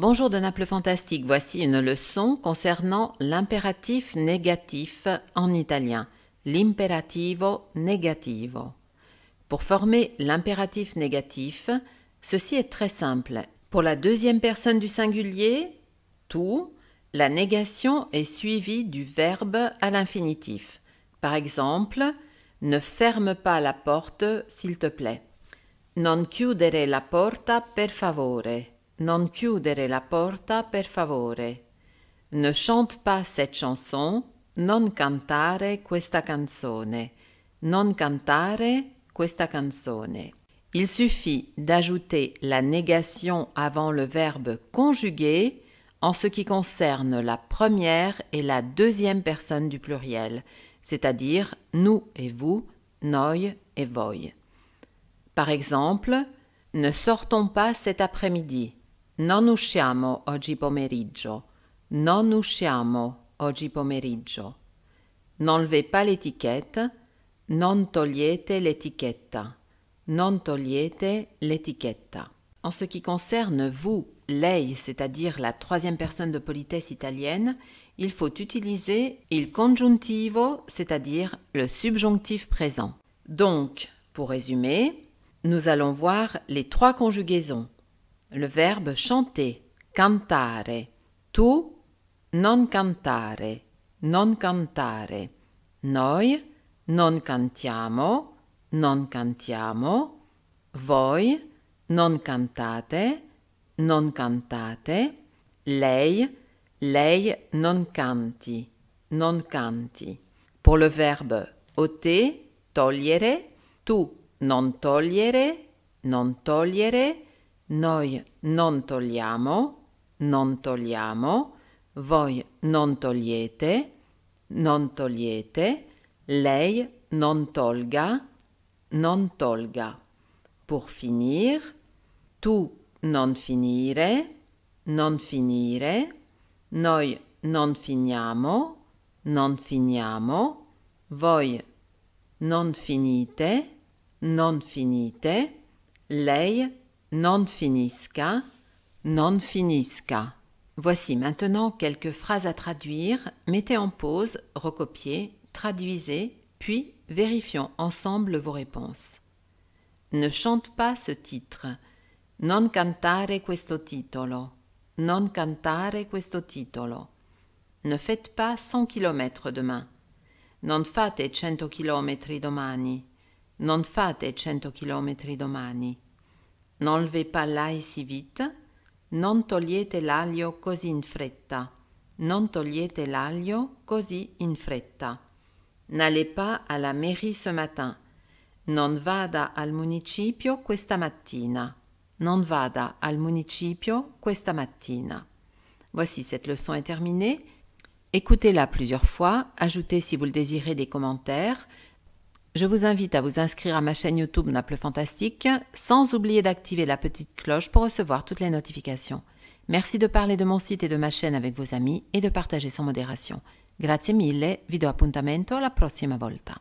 Bonjour de Naples Fantastique, voici une leçon concernant l'impératif négatif en italien, l'imperativo negativo. Pour former l'impératif négatif, ceci est très simple. Pour la deuxième personne du singulier, tout, la négation est suivie du verbe à l'infinitif. Par exemple, ne ferme pas la porte, s'il te plaît. Non chiudere la porta, per favore. Non chiudere la porta, per favore. Ne chante pas cette chanson, non cantare questa canzone. Non cantare questa canzone. Il suffit d'ajouter la négation avant le verbe conjugué en ce qui concerne la première et la deuxième personne du pluriel, c'est-à-dire nous et vous, noi et voi. Par exemple, ne sortons pas cet après-midi. Non usciamo oggi pomeriggio. Non usciamo oggi pomeriggio. N'enlevez pas l'étiquette. Non togliete l'étiquette. Non togliete l'etichetta. En ce qui concerne vous, lei, c'est-à-dire la troisième personne de politesse italienne, il faut utiliser il congiuntivo, c'est-à-dire le subjonctif présent. Donc, pour résumer, nous allons voir les trois conjugaisons le verbe chanter, cantare, tu non cantare, non cantare, noi non cantiamo, non cantiamo, voi non cantate, non cantate, lei, lei non canti, non canti. Pour le verbe ôter, togliere, tu non togliere, non togliere, noi non togliamo, non togliamo, voi non togliete, non togliete, lei non tolga, non tolga. Pour finir, tu non finire, non finire, noi non finiamo, non finiamo, voi non finite, non finite, lei non finisca, non finisca. Voici maintenant quelques phrases à traduire. Mettez en pause, recopiez, traduisez, puis vérifions ensemble vos réponses. Ne chante pas ce titre. Non cantare questo titolo. Non cantare questo titolo. Ne faites pas 100 km demain. Non fate cento km domani. Non fate cento km domani. N'enlevez pas l'ail si vite. Non togliete l'aglio così in fretta. Non togliete l'aglio così in fretta. N'allez pas à la mairie ce matin. Non vada al municipio questa mattina. Non vada al municipio questa mattina. Voici, cette leçon est terminée. Écoutez-la plusieurs fois, ajoutez si vous le désirez des commentaires je vous invite à vous inscrire à ma chaîne YouTube Naples Fantastique, sans oublier d'activer la petite cloche pour recevoir toutes les notifications. Merci de parler de mon site et de ma chaîne avec vos amis et de partager sans modération. Grazie mille, video appuntamento alla prossima volta.